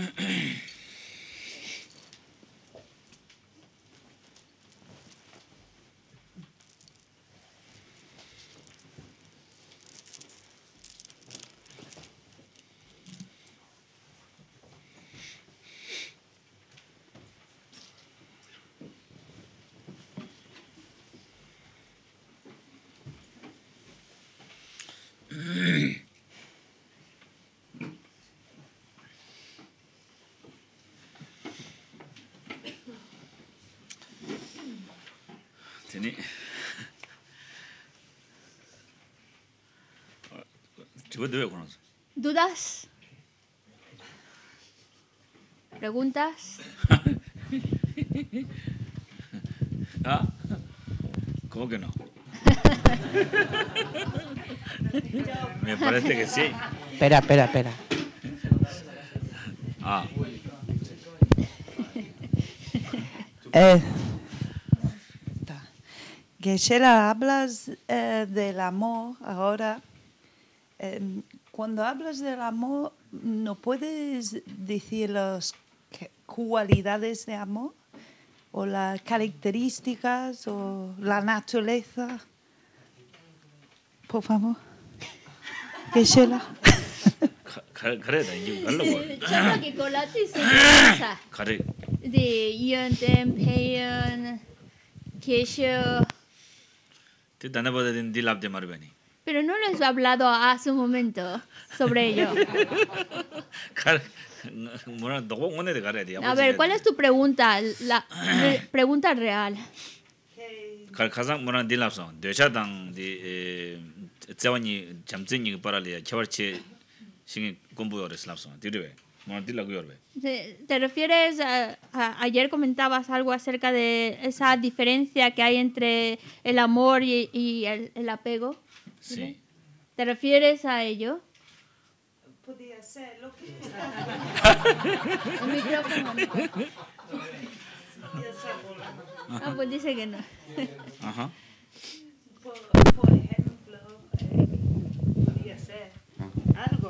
Mm-hmm. ¿Dudas? ¿Preguntas? ¿Ah? ¿Cómo que no? Me parece que sí. Espera, espera, espera. Ah. Eh. Geshela, hablas eh, del amor ahora. Em, cuando hablas del amor, ¿no puedes decir las cualidades de amor? ¿O las características? ¿O la naturaleza? Por favor. Que pero no les he hablado a su momento sobre ello a ver cuál es tu pregunta la pregunta real carcasang moran de labson de ochatang de chavany chamziny para lea chavarche sigue compuor es labson tira te, te refieres, a, ayer comentabas algo acerca de esa diferencia que hay entre el amor y, el, apego. Sí. ¿Te refieres a ello? podría ser lo que... el micrófono. No. Ah, pues dice que no. Ajá. Por, ejemplo, eh, podía ser algo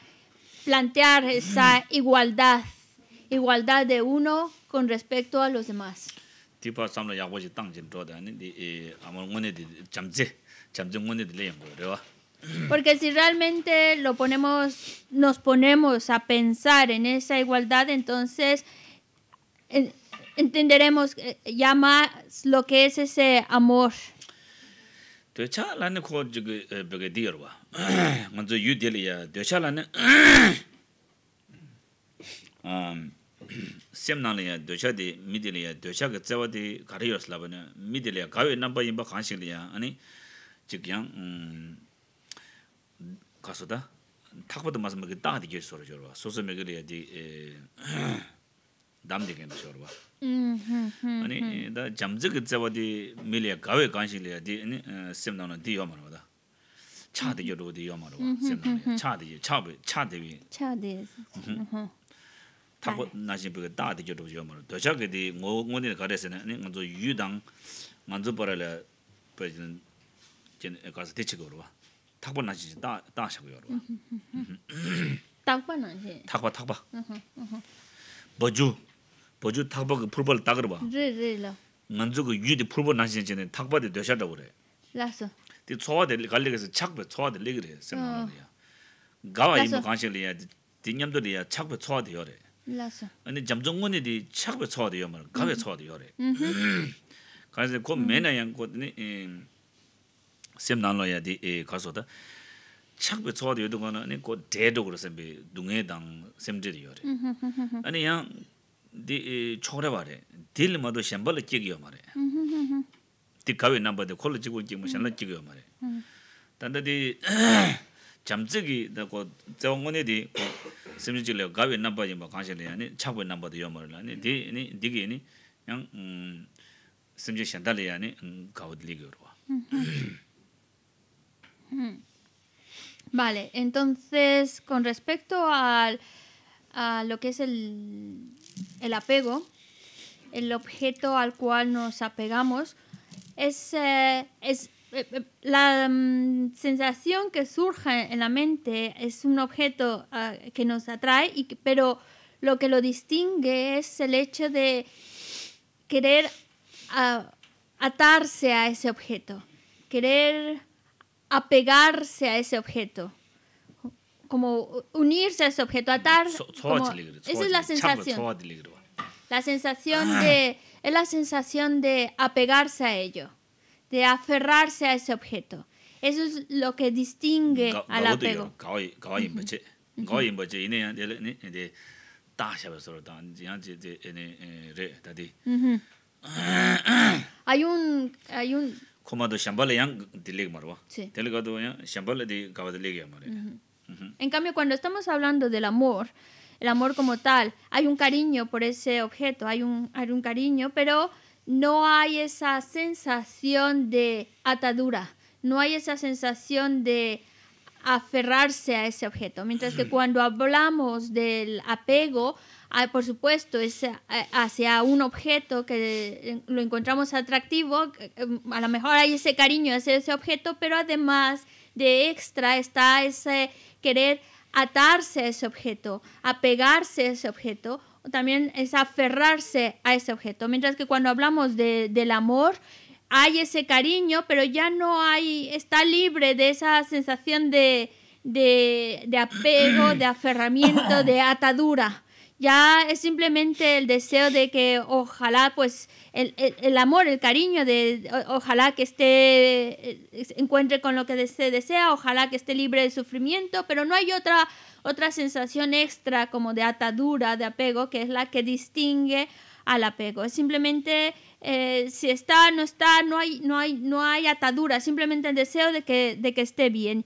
plantear esa igualdad, igualdad de uno con respecto a los demás. Porque si realmente lo ponemos, nos ponemos a pensar en esa igualdad, entonces entenderemos eh, ya más lo que es ese amor. Dōchā lāni kō jīgī bīgī dīyarwa, ngā dzō yū dīli ya, dōchā lāni sēm nāli ya, dōchā dī, mī dīli ya, dōchā gā tsāwa dī gārī yōs lāba nā, mī dham dikhendo shivarwa 아니 mhm ani dha jam dzikit zewa di 아니 liya gawai 차데 liya di sem dhamna di yomarwa dha cha di gyotubu di yomarwa, sem dhamna di cha dhi, cha dhi, cha dhi mhm, mhm thakpa naxin pika dha di gyotubu yomarwa dho shakki di ngu, ngu 타고 na gharayasina, 보주 탁바 그 풀벌 딱을 봐. 네, 네. 먼저 그 유디 풀벌 나신 전에 탁바데 되셔다 그래. 라서. 네 초아데 갈리게서 착베 초아데 리그레 세마나야. 가와 이 무관실이야. 딩염도 리야 착베 초아데 요래. 라서. 아니 점정문이 디 착베 초아데 요만 가베 초아데 요래. 음. 가서 그 매나 양고드니 에 세마나로야 에 가서다. 착베 초아데 요도가는 아니 곧 대도 그래서 비 둥에당 셈제리 요래. 음. 아니 양디 초그레바레 딜마도 셴벌 찌기요 마레 디 가위 넘버데 콜로 찌고 찌 무셴나 찌기요 마레 단다디 잠찌기 더고 저원고니디 심지줄여 가위 넘버지 뭐 관심이 아니 차고 넘버도 요 마레 아니 디 아니 양 심지 셴달이 아니 가우들이 겨워 Vale, entonces con respecto al a lo que es el El apego, el objeto al cual nos apegamos, es, eh, eh, eh, la mm, sensación que surge en la mente es un objeto ah, que nos atrae, pero lo que lo distingue es el hecho de querer ah, atarse a ese objeto, querer apegarse a ese objeto como unirse a ese objeto, atar. Como, esa es la sensación. La ah. sensación de es la sensación de apegarse a ello, de aferrarse a ese objeto. Eso es lo que distingue al apego. Hay un hay un en cambio, cuando estamos hablando del amor, el amor como tal, hay un cariño por ese objeto, hay un, hay un cariño, pero no hay esa sensación de atadura, no hay esa sensación de aferrarse a ese objeto. Mientras que cuando hablamos del apego, ah, por supuesto, es hacia un objeto que eh, lo encontramos atractivo, em, a lo mejor hay ese cariño hacia ese objeto, pero además de extra está ese querer atarse a ese objeto, apegarse a ese objeto, o también es aferrarse a ese objeto. Mientras que cuando hablamos de, del amor, hay ese cariño, pero ya no hay, está libre de esa sensación de, de apego, de aferramiento, de atadura ya es simplemente el deseo de que ojalá pues el, el, amor, el cariño de ojalá que esté eh, encuentre con lo que se desea, ojalá que esté libre de sufrimiento, pero no hay otra otra sensación extra como de atadura, de apego, que es la que distingue al apego. Es simplemente eh, si está, no está, no hay, no hay, no hay atadura, simplemente el deseo de que, de que esté bien.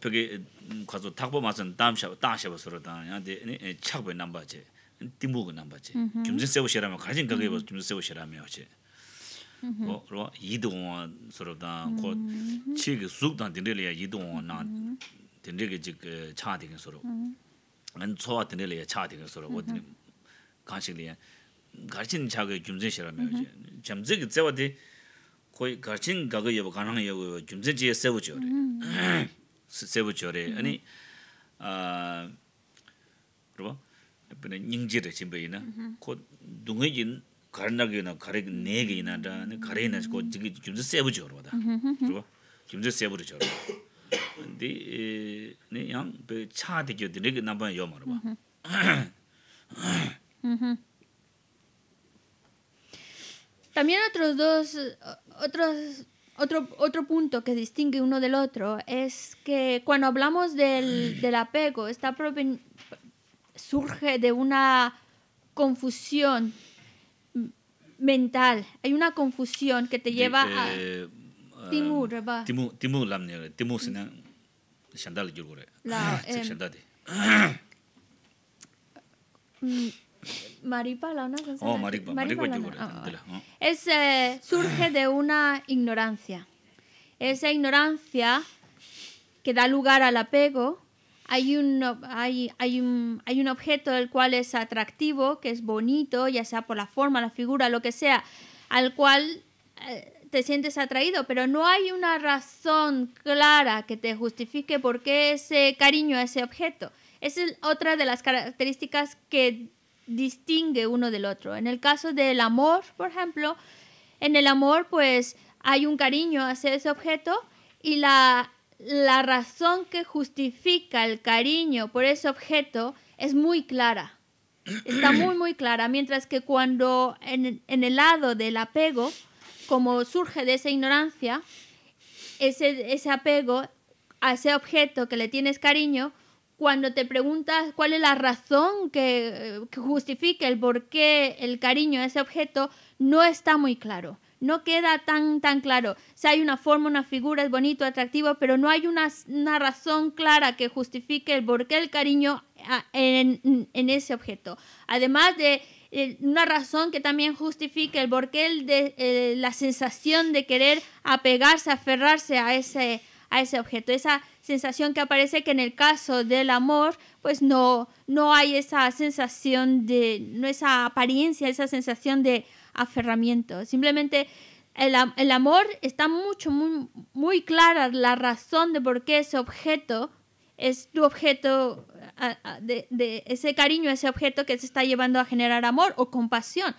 pege 가서 takpo masan damsha damsha soro da yande ne chakbe namba che timbu ge namba che kyumse sewo shirame kajin kage bo kyumse sewo shirame yo che o ro yidong soro da ko che ge suk dan dinre le yidong na dinre ge jik cha de ge soro an cho wa dinre le soro o che de koi che sebu chore, ani rupo, pina nyingji ra chimbo ina, ko dungi ji karnaga ina, karik nega ina, karik ina, ko jiki jimzi sebu chore wada, rupo, jimzi sebu ra chore. Di, ni yang, pe cha ma También otros dos, otros otro, otro punto que distingue uno del otro es que cuando hablamos del, del apego, está surge de una confusión mental. Hay una confusión que te lleva a... Ah, Maripala, una oh, ah, Es, surge de una ignorancia. Esa ignorancia que da lugar al apego. Hay un, hay, hay, un, hay un objeto el cual es atractivo, que es bonito, ya sea por la forma, la figura, lo que sea, al cual eh, te sientes atraído, pero no hay una razón clara que te justifique por qué ese cariño a ese objeto. es otra de las características que distingue uno del otro. En el caso del amor, por ejemplo, en el amor pues hay un cariño hacia ese objeto y la, la razón que justifica el cariño por ese objeto es muy clara. Está muy, muy clara. Mientras que cuando en, en el lado del apego, como surge de esa ignorancia, ese, ese apego a ese objeto que le tienes cariño, cuando te preguntas cuál es la razón que, justifique justifica el porqué, el cariño a ese objeto, no está muy claro. No queda tan, tan claro. si hay una forma, una figura, es bonito, atractivo, pero no hay una, una razón clara que justifique el porqué, el cariño en, en ese objeto. Además de eh, una razón que también justifique el porqué de, eh, la sensación de querer apegarse, aferrarse a ese, a ese objeto. Esa sensación que aparece que en el caso del amor, pues no, no hay esa sensación de, no esa apariencia, esa sensación de aferramiento. Simplemente el, el amor está mucho, muy, muy clara la razón de por qué ese objeto es tu objeto de, de ese cariño, ese objeto que se está llevando a generar amor o compasión.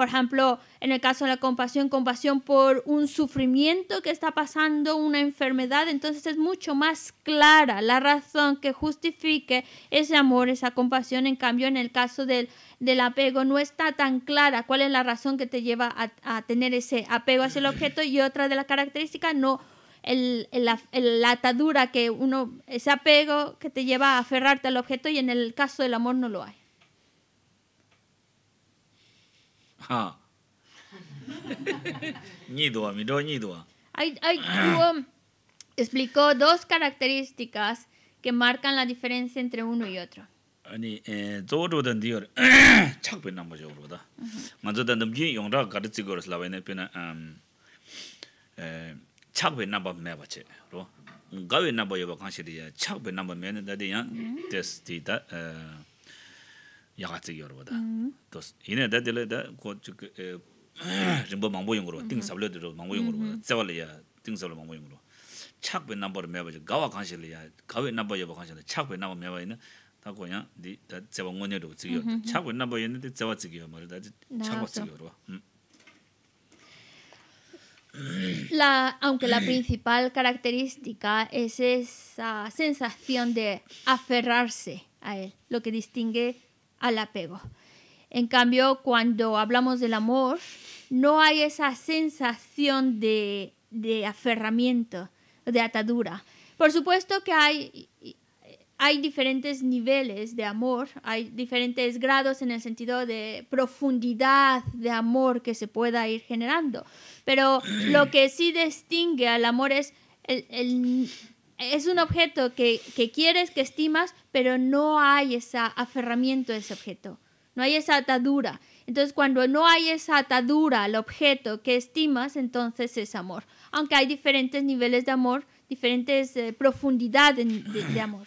Por ejemplo, en el caso de la compasión, compasión por un sufrimiento que está pasando, una enfermedad, entonces es mucho más clara la razón que justifique ese amor, esa compasión. En cambio, en el caso del, del apego, no está tan clara cuál es la razón que te lleva a, tener ese apego hacia el objeto y otra de las características, no el, la atadura que uno, ese apego que te lleva a aferrarte al objeto y en el caso del amor no lo hay. Nido, mi do nido. Ay ay tuvo um, explicó dos características que marcan la diferencia entre uno y otro. Ani eh todo de dio. Chak pe namo yo da. Mm-hmm. Manzo de nam gi yong ra gar ti gors la vaina um eh chak Ro mm-hmm. da eh La, aunque la principal característica es esa sensación de aferrarse a él, lo que distingue al apego. En cambio, cuando hablamos del amor, no hay esa sensación de, aferramiento, de atadura. Por supuesto que hay, hay diferentes niveles de amor, hay diferentes grados en el sentido de profundidad de amor que se pueda ir generando, pero lo que sí distingue al amor es el es un objeto que, quieres, que estimas, pero no hay ese aferramiento a ese objeto, no hay esa atadura. Entonces, cuando no hay esa atadura al objeto que estimas, entonces es amor. Aunque hay diferentes niveles de amor, diferentes profundidades de, amor.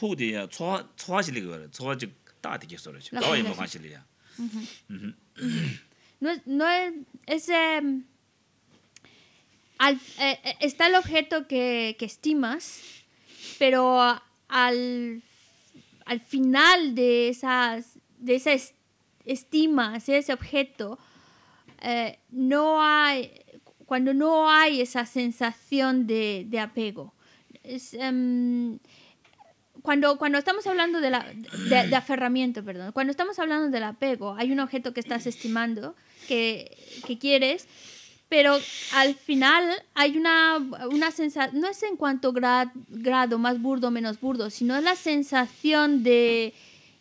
no no es al, está el objeto que, que estimas pero al al final de esas de esas estima hacia ese objeto eh, no hay cuando no hay esa sensación de, de apego es, cuando, estamos hablando de, aferramiento, perdón, cuando estamos hablando del apego, hay un objeto que estás estimando, que, quieres, pero al final hay una, una sensación, no es en cuanto grado, más burdo, menos burdo, sino la sensación de,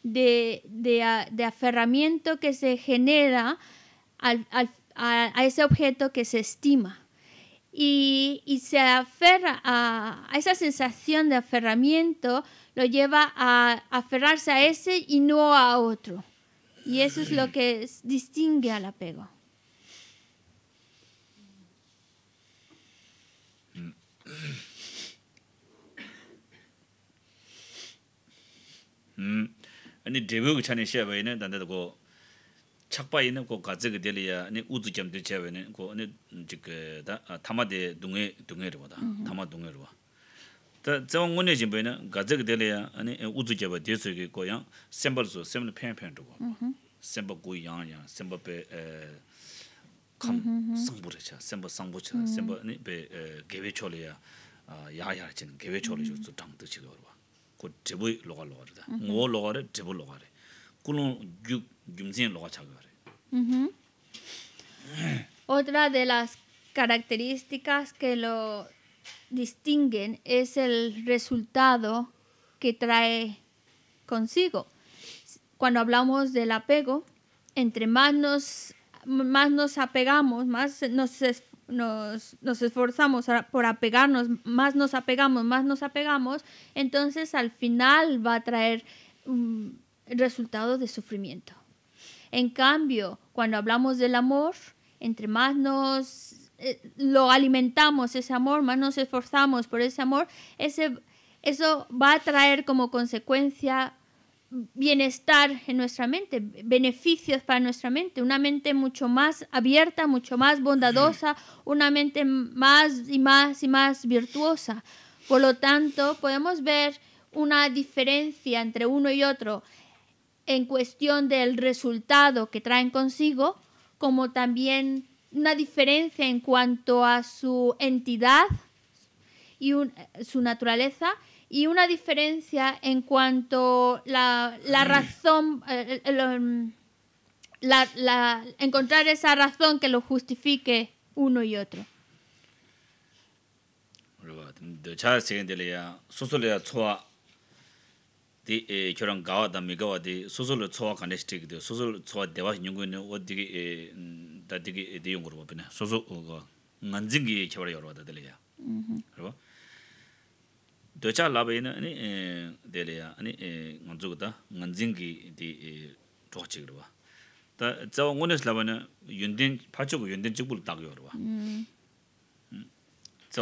de, aferramiento que se genera a ese objeto que se estima y, se aferra a, esa sensación de aferramiento, lo lleva a aferrarse a ese y no a otro. Y eso es lo que distingue al apego. Mm. Mm. chakpa ina ko 데려야 ka deli ya uzu kiamdi chewe ina ko eh, ah, tama de dunga dunga rwa da, tama dunga rwa. Da zawa ngone jimbo ina gaza ka deli ya uzu kiaba desu ki ko yang semba rso, semba na pen pen rwa. Semba gui yang yang, semba pe kham sangbu racha, semba sangbu cha, pe gewe chole gewe chole rwa. loga loga rwa da, ngo loga rwa, loga rwa. Otra de las características que lo distinguen es el resultado que trae consigo. Cuando hablamos del apego, entre más nos, más nos apegamos, más nos, nos, nos esforzamos por apegarnos, más nos apegamos, más nos apegamos, entonces al final va a traer resultado de sufrimiento. En cambio, cuando hablamos del amor, entre más nos eh, lo alimentamos ese amor, más nos esforzamos por ese amor, eso va a traer como consecuencia bienestar en nuestra mente, beneficios para nuestra mente, una mente mucho más abierta, mucho más bondadosa, una mente más y más y más virtuosa. Por lo tanto, podemos ver una diferencia entre uno y otro en cuestión del resultado que traen consigo, como también una diferencia en cuanto a su entidad y su naturaleza y una diferencia en cuanto la, la razón eh, eh, um, encontrar esa razón que lo justifique uno y otro. di e, kyorang gawa da migawa di suzul tsuwa kandestik di suzul tsuwa dewa nyungu ni wad digi e, mm, da digi di e, yungur wabina 음 uga nganzingi kiawara yorwa da dili ya mm-hmm. rwa docha laba ina ani dili ya ani nganzugu da nganzingi di tuwa chigir wa da zawa ngunis 윤딘 ina yundin pachugu yundin chigbul dagi mm-hmm. hmm.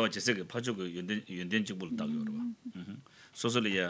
yundin chigbul mm-hmm. ya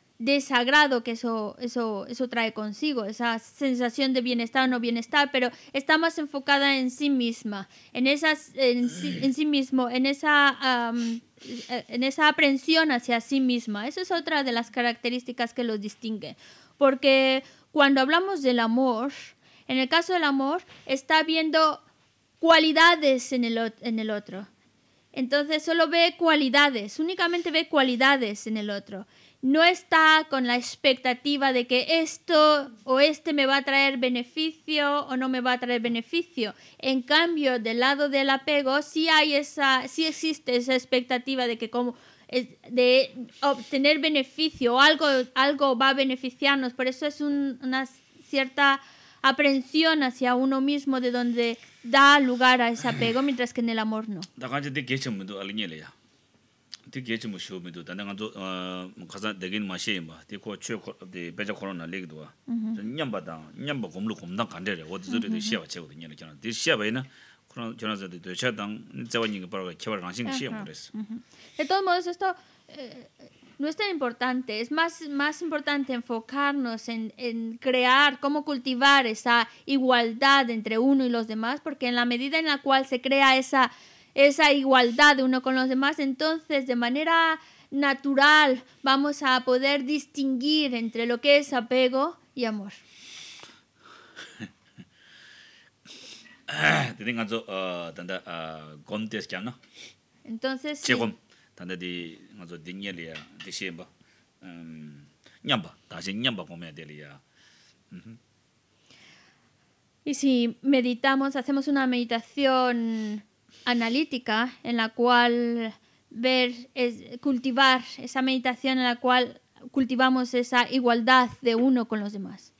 desagrado que eso, trae consigo, esa sensación de bienestar o no bienestar, pero está más enfocada en sí misma, en, sí, mismo, en esa, en esa aprensión hacia sí misma. Esa es otra de las características que los distingue, porque cuando hablamos del amor, en el caso del amor, está viendo cualidades en el otro. Entonces solo ve cualidades, únicamente ve cualidades en el otro no está con la expectativa de que esto o este me va a traer beneficio o no me va a traer beneficio. En cambio, del lado del apego sí hay esa, existe esa expectativa de que como de obtener beneficio o algo, algo va a beneficiarnos. Por eso es una cierta aprensión hacia uno mismo de donde da lugar a ese apego, mientras que en el amor no di gechi mu shio mido, tanda nga zo khasa degin ma shee inba, di ko chio di becha korona legidwa, nyamba dang, nyamba gomlu gomdang kante re, wadi zori di sheeba chego di nyana kyana, di sheeba ina korona kyana zadi docha dang, zewa nyinga paraga kewa rangshin shee mu res. De todos modos, esto no es tan importante, es más, más importante enfocarnos en, en crear, cómo cultivar esa igualdad entre uno y los demás, porque en la medida en la cual se crea esa esa igualdad de uno con los demás, entonces de manera natural vamos a poder distinguir entre lo que es apego y amor. Ah, ah, ah, entonces, sí. Y si meditamos, hacemos una meditación analítica en la cual ver, es, cultivar esa meditación en la cual cultivamos esa igualdad de uno con los demás.